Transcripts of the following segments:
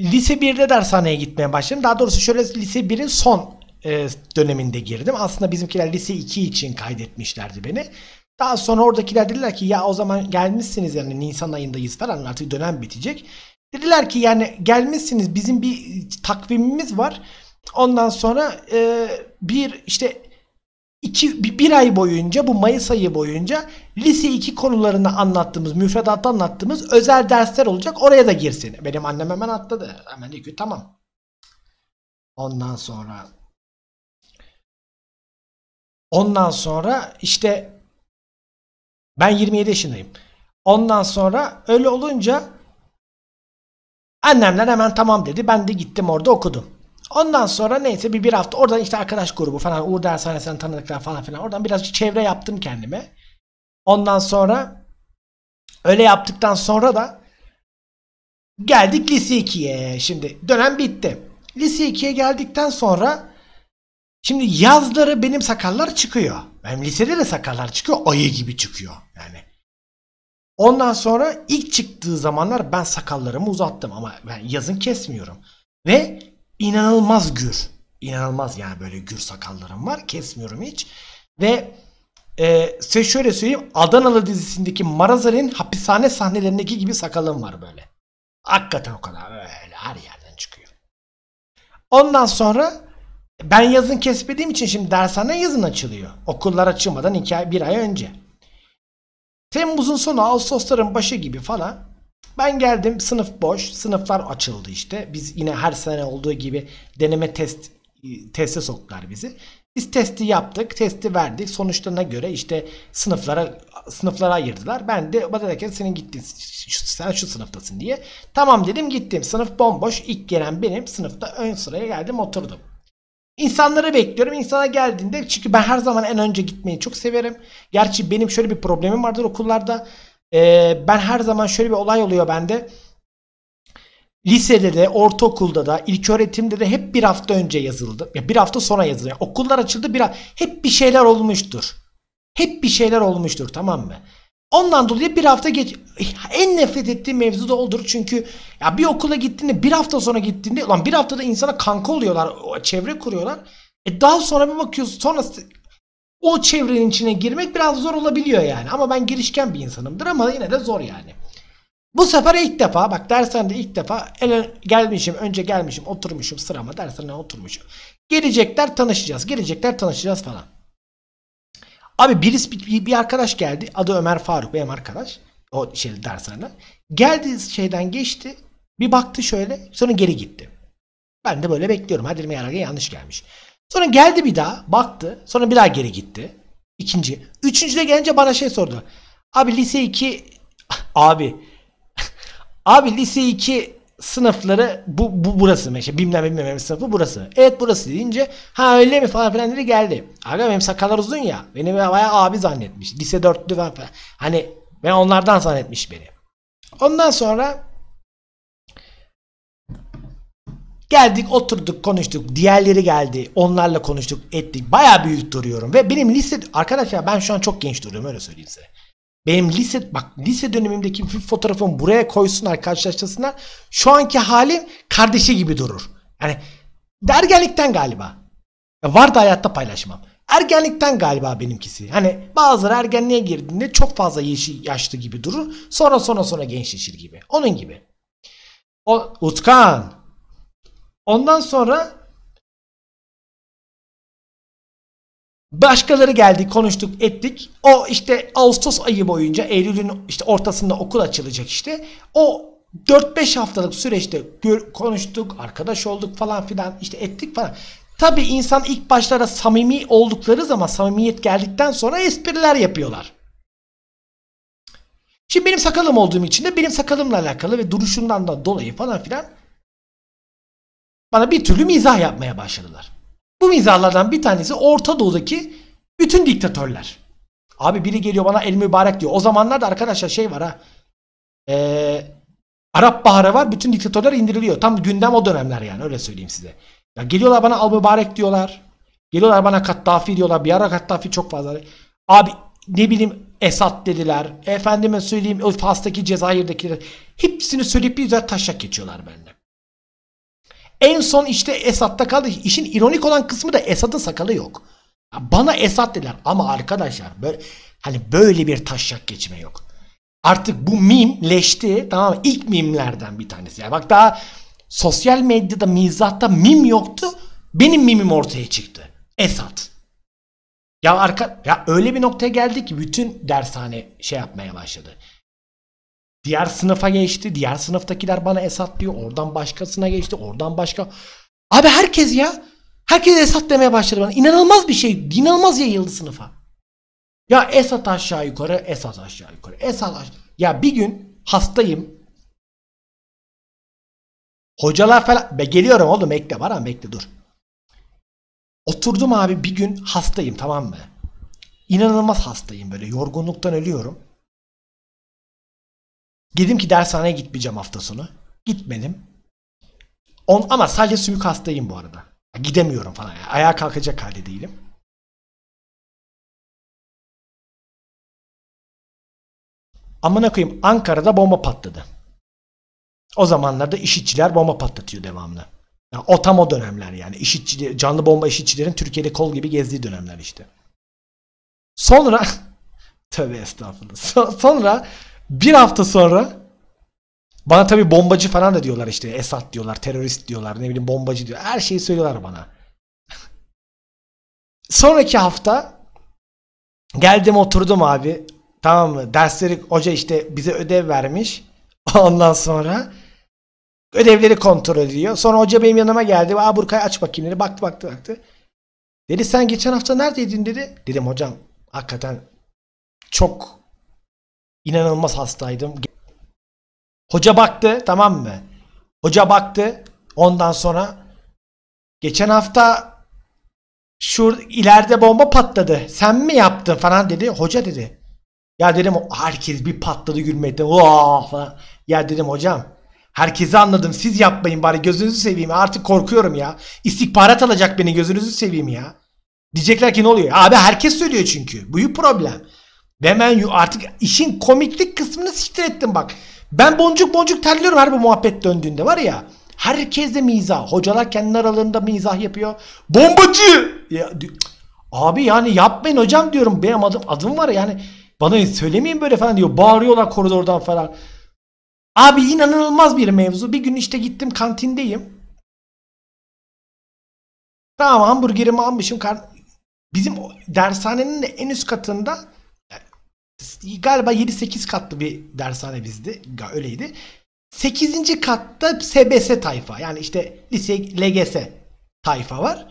Lise 1'de dershaneye gitmeye başladım. Daha doğrusu şöyle lise 1'in son e, döneminde girdim. Aslında bizimkiler lise 2 için kaydetmişlerdi beni. Daha sonra oradakiler dediler ki ya o zaman gelmişsiniz yani Nisan ayındayız falan artık dönem bitecek. Dediler ki yani gelmişsiniz bizim bir takvimimiz var. Ondan sonra e, bir işte iki, bir, ay boyunca bu Mayıs ayı boyunca lise 2 konularını anlattığımız, müfredatta anlattığımız özel dersler olacak. Oraya da girsin. Benim annem hemen atladı. Hemen ilk gün tamam. Ondan sonra Ondan sonra işte ben 27 yaşındayım. Ondan sonra öyle olunca annemler hemen tamam dedi. Ben de gittim orada okudum. Ondan sonra neyse bir, bir hafta oradan işte arkadaş grubu falan Uğur Dershanesi'nden tanıdıklar falan filan oradan birazcık çevre yaptım kendime. Ondan sonra öyle yaptıktan sonra da geldik lise 2'ye. Şimdi dönem bitti. Lise 2'ye geldikten sonra şimdi yazları benim sakallar çıkıyor. Benim lisede de sakallar çıkıyor. Ayı gibi çıkıyor yani. Ondan sonra ilk çıktığı zamanlar ben sakallarımı uzattım ama ben yazın kesmiyorum. Ve inanılmaz gür. İnanılmaz yani böyle gür sakallarım var. Kesmiyorum hiç. Ve e, size şöyle söyleyeyim. Adanalı dizisindeki Marazal'in hapishane sahnelerindeki gibi sakalım var böyle. Hakikaten o kadar öyle her yerden çıkıyor. Ondan sonra ben yazın kesmediğim için şimdi dershane yazın açılıyor. Okullar açılmadan iki ay, bir ay önce. Temmuz'un sonu Ağustos'ların başı gibi falan ben geldim sınıf boş. Sınıflar açıldı işte. Biz yine her sene olduğu gibi deneme test e, teste soktular bizi. Biz testi yaptık, testi verdik. Sonuçlarına göre işte sınıflara sınıflara ayırdılar. Ben de bana dediler senin gittiğin sen şu sınıftasın diye. Tamam dedim gittim. Sınıf bomboş. İlk gelen benim. Sınıfta ön sıraya geldim oturdum. İnsanları bekliyorum. İnsana geldiğinde çünkü ben her zaman en önce gitmeyi çok severim. Gerçi benim şöyle bir problemim vardır okullarda. Ee, ben her zaman şöyle bir olay oluyor bende. Lisede de, ortaokulda da, ilköğretimde de hep bir hafta önce yazıldı. Ya bir hafta sonra yazıldı. Yani okullar açıldı bir hep bir şeyler olmuştur. Hep bir şeyler olmuştur tamam mı? Ondan dolayı bir hafta geç en nefret ettiğim mevzu da olur Çünkü ya bir okula gittiğinde bir hafta sonra gittiğinde lan bir haftada insana kanka oluyorlar, çevre kuruyorlar. E daha sonra bir bakıyorsun sonra o çevrenin içine girmek biraz zor olabiliyor yani. Ama ben girişken bir insanımdır ama yine de zor yani. Bu sefer ilk defa bak dershanede ilk defa ele gelmişim önce gelmişim oturmuşum sırama dershaneye oturmuşum. Gelecekler tanışacağız gelecekler tanışacağız falan. Abi birisi bir, bir arkadaş geldi adı Ömer Faruk benim arkadaş o şey dershaneden. Geldi şeyden geçti bir baktı şöyle sonra geri gitti. Ben de böyle bekliyorum. Hadi dedim yanlış gelmiş. Sonra geldi bir daha baktı. Sonra bir daha geri gitti. İkinci. Üçüncüde gelince bana şey sordu. Abi lise 2 abi abi lise 2 sınıfları bu, bu burası. Şey, işte bilmem bilmem sınıfı burası. Evet burası deyince ha öyle mi falan filan dedi geldi. Aga benim sakallar uzun ya. Beni bayağı abi zannetmiş. Lise 4'lü falan filan. Hani ben onlardan zannetmiş beni. Ondan sonra Geldik oturduk konuştuk. Diğerleri geldi. Onlarla konuştuk ettik. Baya büyük duruyorum. Ve benim lise... Arkadaşlar ben şu an çok genç duruyorum öyle söyleyeyim size. Benim lise bak lise dönemimdeki fotoğrafım buraya koysunlar karşılaştırsınlar. Şu anki halim kardeşi gibi durur. Yani ergenlikten galiba. Ya var da hayatta paylaşmam. Ergenlikten galiba benimkisi. Hani bazıları ergenliğe girdiğinde çok fazla yeşil yaşlı gibi durur. Sonra sonra sonra gençleşir gibi. Onun gibi. O Utkan Ondan sonra başkaları geldi, konuştuk, ettik. O işte Ağustos ayı boyunca Eylül'ün işte ortasında okul açılacak işte. O 4-5 haftalık süreçte konuştuk, arkadaş olduk falan filan işte ettik falan. Tabi insan ilk başlarda samimi oldukları zaman samimiyet geldikten sonra espriler yapıyorlar. Şimdi benim sakalım olduğum için de benim sakalımla alakalı ve duruşundan da dolayı falan filan bana bir türlü mizah yapmaya başladılar. Bu mizahlardan bir tanesi Orta Doğu'daki bütün diktatörler. Abi biri geliyor bana el mübarek diyor. O zamanlarda arkadaşlar şey var ha. Ee, Arap Baharı var. Bütün diktatörler indiriliyor. Tam gündem o dönemler yani öyle söyleyeyim size. Ya geliyorlar bana al mübarek diyorlar. Geliyorlar bana Kattafi diyorlar. Bir ara Kattafi çok fazla. Abi ne bileyim Esat dediler. Efendime söyleyeyim o Fas'taki Cezayir'dekiler. Hepsini söyleyip bir güzel taşak geçiyorlar benimle. En son işte Esat'ta kaldı. İşin ironik olan kısmı da Esat'ın sakalı yok. Bana Esat dediler ama arkadaşlar böyle hani böyle bir taşak geçme yok. Artık bu mimleşti tamam ilk mimlerden bir tanesi. Yani bak daha sosyal medyada mizahta mim yoktu. Benim mimim ortaya çıktı. Esat. Ya arka ya öyle bir noktaya geldi ki bütün dershane şey yapmaya başladı. Diğer sınıfa geçti. Diğer sınıftakiler bana Esat diyor. Oradan başkasına geçti. Oradan başka. Abi herkes ya. Herkes Esat demeye başladı bana. İnanılmaz bir şey. İnanılmaz yayıldı sınıfa. Ya Esat aşağı yukarı. Esat aşağı yukarı. Esat aşağı. Ya bir gün hastayım. Hocalar falan. Be, geliyorum oğlum bekle var ama bekle dur. Oturdum abi bir gün hastayım tamam mı? İnanılmaz hastayım böyle yorgunluktan ölüyorum. Gidim ki dershaneye gitmeyeceğim hafta sonu. Gitmedim. On, ama sadece sümük hastayım bu arada. Gidemiyorum falan. Yani ayağa kalkacak halde değilim. Amına koyayım Ankara'da bomba patladı. O zamanlarda işitçiler bomba patlatıyor devamlı. Yani o tam o dönemler yani. İşitçi, canlı bomba işitçilerin Türkiye'de kol gibi gezdiği dönemler işte. Sonra tövbe estağfurullah. So, sonra bir hafta sonra bana tabii bombacı falan da diyorlar işte Esat diyorlar, terörist diyorlar, ne bileyim bombacı diyor. Her şeyi söylüyorlar bana. Sonraki hafta geldim oturdum abi. Tamam mı? Dersleri hoca işte bize ödev vermiş. Ondan sonra ödevleri kontrol ediyor. Sonra hoca benim yanıma geldi. Aa Burkay aç bakayım dedi. Baktı baktı baktı. Dedi sen geçen hafta neredeydin dedi. Dedim hocam hakikaten çok İnanılmaz hastaydım. Hoca baktı tamam mı? Hoca baktı. Ondan sonra geçen hafta şu ileride bomba patladı. Sen mi yaptın falan dedi. Hoca dedi. Ya dedim herkes bir patladı gülmekten. Vaa Ya dedim hocam Herkesi anladım. Siz yapmayın bari gözünüzü seveyim. Artık korkuyorum ya. İstihbarat alacak beni gözünüzü seveyim ya. Diyecekler ki ne oluyor? Abi herkes söylüyor çünkü. Büyük problem. Demen yu artık işin komiklik kısmını siktir ettim bak. Ben boncuk boncuk terliyorum her bu muhabbet döndüğünde var ya. Herkes de mizah. Hocalar kendi aralarında mizah yapıyor. Bombacı! Ya, abi yani yapmayın hocam diyorum. Benim adım, adım var yani. Bana söylemeyin böyle falan diyor. Bağırıyorlar koridordan falan. Abi inanılmaz bir mevzu. Bir gün işte gittim kantindeyim. Tamam hamburgerimi almışım. Bizim dershanenin de en üst katında galiba 7-8 katlı bir dershane bizdi. Öyleydi. 8. katta SBS tayfa yani işte lise LGS tayfa var.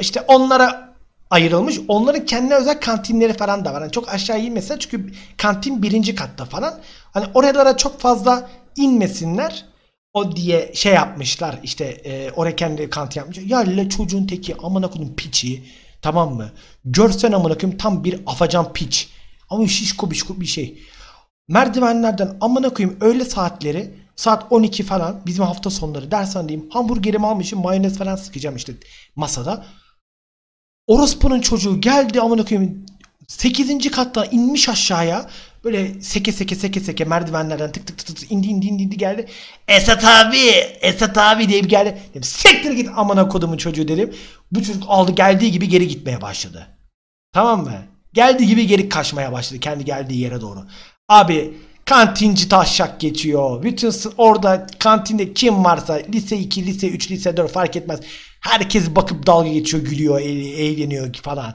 İşte onlara ayrılmış. Onların kendine özel kantinleri falan da var. Yani çok aşağı inmesinler çünkü kantin birinci katta falan. Hani oralara çok fazla inmesinler o diye şey yapmışlar işte e, oraya kendi kantin yapmış. Ya le çocuğun teki amına koyayım piçi tamam mı? Görsen amına koyayım tam bir afacan piç. Ama şişko bişko bir şey. Merdivenlerden amına koyayım öğle saatleri saat 12 falan bizim hafta sonları dershanedeyim. Hamburgerimi almışım mayonez falan sıkacağım işte masada. Orospu'nun çocuğu geldi amına koyayım 8. kattan inmiş aşağıya. Böyle seke seke seke seke merdivenlerden tık tık tık tık indi indi indi, indi geldi. Esat abi, Esat abi diye bir geldi. Dedim, Sektir git amına kodumun çocuğu dedim. Bu çocuk aldı geldiği gibi geri gitmeye başladı. Tamam mı? Geldiği gibi geri kaçmaya başladı kendi geldiği yere doğru. Abi kantinci taşak geçiyor. Bütün orada kantinde kim varsa lise 2, lise 3, lise 4 fark etmez. Herkes bakıp dalga geçiyor, gülüyor, eğleniyor falan.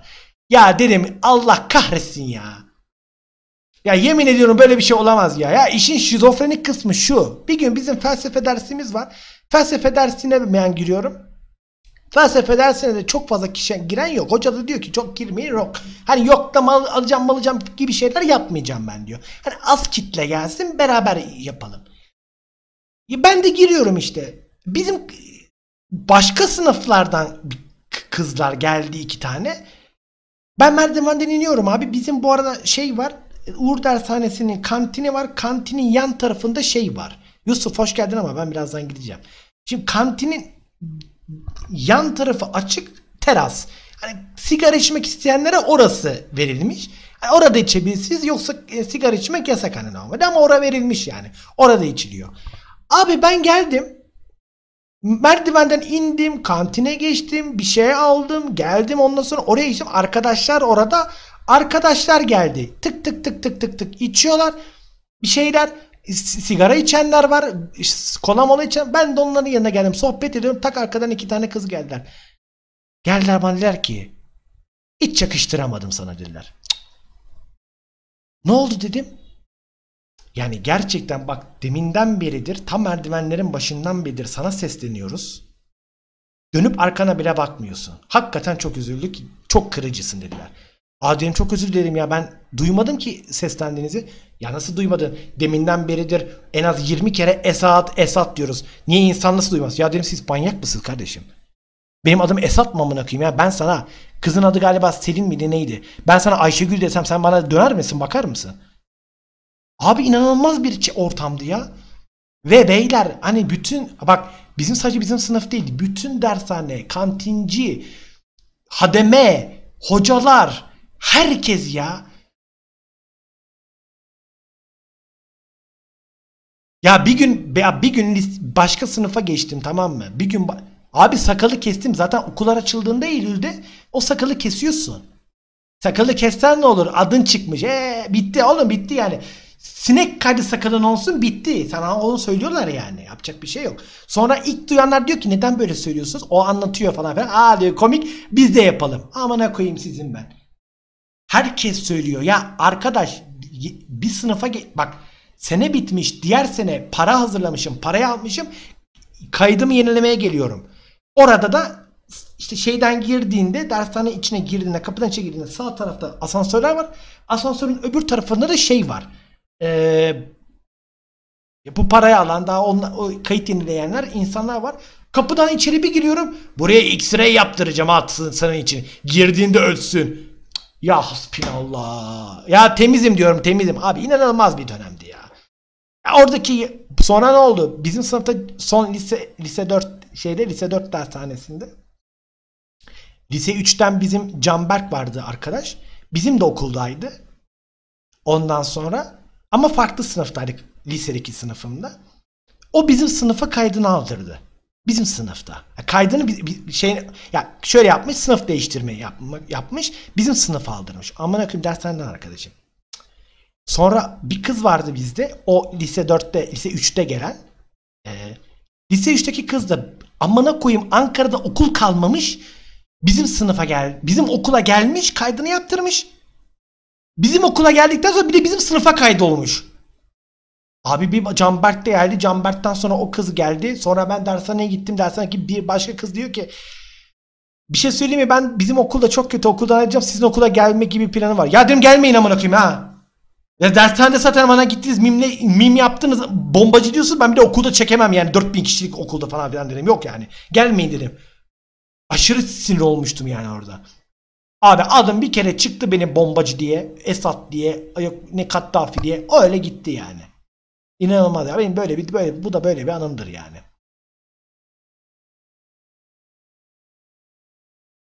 Ya dedim Allah kahretsin ya. Ya yemin ediyorum böyle bir şey olamaz ya. Ya işin şizofrenik kısmı şu. Bir gün bizim felsefe dersimiz var. Felsefe dersine ben giriyorum. Felsefe dersine de çok fazla kişi giren yok. Hoca da diyor ki çok girmeyin yok. Hani yok da mal alacağım mal alacağım gibi şeyler yapmayacağım ben diyor. Hani az kitle gelsin beraber yapalım. Ben de giriyorum işte. Bizim başka sınıflardan kızlar geldi iki tane. Ben merdivenden iniyorum abi. Bizim bu arada şey var. Uğur Dershanesi'nin kantini var. Kantinin yan tarafında şey var. Yusuf hoş geldin ama ben birazdan gideceğim. Şimdi kantinin yan tarafı açık teras. Hani sigara içmek isteyenlere orası verilmiş. Yani orada içebilirsiniz yoksa e, sigara içmek yasak hani normalde ama orada verilmiş yani. Orada içiliyor. Abi ben geldim. Merdivenden indim, kantine geçtim, bir şey aldım, geldim ondan sonra oraya içtim. Arkadaşlar orada, arkadaşlar geldi. Tık tık tık tık tık tık içiyorlar. Bir şeyler sigara içenler var. Kola mola içen. Ben de onların yanına geldim. Sohbet ediyorum. Tak arkadan iki tane kız geldiler. Geldiler bana dediler ki hiç yakıştıramadım sana dediler. Ne oldu dedim. Yani gerçekten bak deminden beridir tam merdivenlerin başından beridir sana sesleniyoruz. Dönüp arkana bile bakmıyorsun. Hakikaten çok üzüldük. Çok kırıcısın dediler. Aa dedim çok özür dilerim ya ben duymadım ki seslendiğinizi. Ya nasıl duymadın? Deminden beridir en az 20 kere Esat Esat diyoruz. Niye insan nasıl duymaz? Ya dedim siz manyak mısınız kardeşim? Benim adım Esat mı amına koyayım ya? Ben sana kızın adı galiba Selin miydi neydi? Ben sana Ayşegül desem sen bana döner misin bakar mısın? Abi inanılmaz bir ortamdı ya. Ve beyler hani bütün bak bizim sadece bizim sınıf değil bütün dershane, kantinci, hademe, hocalar herkes ya Ya bir gün ya bir gün başka sınıfa geçtim tamam mı? Bir gün abi sakalı kestim zaten okullar açıldığında Eylül'de o sakalı kesiyorsun. Sakalı kessen ne olur? Adın çıkmış. E bitti oğlum bitti yani. Sinek kaydı sakalın olsun bitti. Sana onu söylüyorlar yani. Yapacak bir şey yok. Sonra ilk duyanlar diyor ki neden böyle söylüyorsunuz? O anlatıyor falan filan. Aa diyor komik biz de yapalım. Amına koyayım sizin ben. Herkes söylüyor. Ya arkadaş bir sınıfa bak Sene bitmiş. Diğer sene para hazırlamışım. Parayı almışım. Kaydımı yenilemeye geliyorum. Orada da işte şeyden girdiğinde dershane içine girdiğinde kapıdan içe girdiğinde sağ tarafta asansörler var. Asansörün öbür tarafında da şey var. Ee, bu parayı alan daha onla, o kayıt yenileyenler insanlar var. Kapıdan içeri bir giriyorum. Buraya x-ray yaptıracağım atsın senin için. Girdiğinde ölsün. Ya hasbinallah. Ya temizim diyorum temizim. Abi inanılmaz bir dönem. Oradaki sonra ne oldu? Bizim sınıfta son lise lise 4 şeyde lise 4 dershanesinde. Lise 3'ten bizim Canberk vardı arkadaş. Bizim de okuldaydı. Ondan sonra ama farklı sınıftaydık lisedeki sınıfımda. O bizim sınıfa kaydını aldırdı. Bizim sınıfta. Kaydını bir, bir şey ya şöyle yapmış sınıf değiştirme yapmış. Bizim sınıfa aldırmış. Aman akım dershaneden arkadaşım. Sonra bir kız vardı bizde. O lise 4'te, lise 3'te gelen. E, lise 3'teki kız da amına koyayım Ankara'da okul kalmamış. Bizim sınıfa gel, bizim okula gelmiş, kaydını yaptırmış. Bizim okula geldikten sonra bir de bizim sınıfa kaydolmuş. Abi bir Canberk de geldi. Canberk'ten sonra o kız geldi. Sonra ben dershaneye gittim. Dershanedeki bir başka kız diyor ki bir şey söyleyeyim mi? Ben bizim okulda çok kötü okuldan ayrılacağım. Sizin okula gelmek gibi planı var. Ya dedim gelmeyin amına koyayım ha. Ya dershanede zaten bana gittiniz mimle, mim yaptınız bombacı diyorsun ben bir de okulda çekemem yani 4000 kişilik okulda falan filan dedim yok yani gelmeyin dedim. Aşırı sinir olmuştum yani orada. Abi adam bir kere çıktı beni bombacı diye, Esat diye, yok ne Kattafi diye öyle gitti yani. İnanılmaz ya benim böyle bir böyle bu da böyle bir anımdır yani.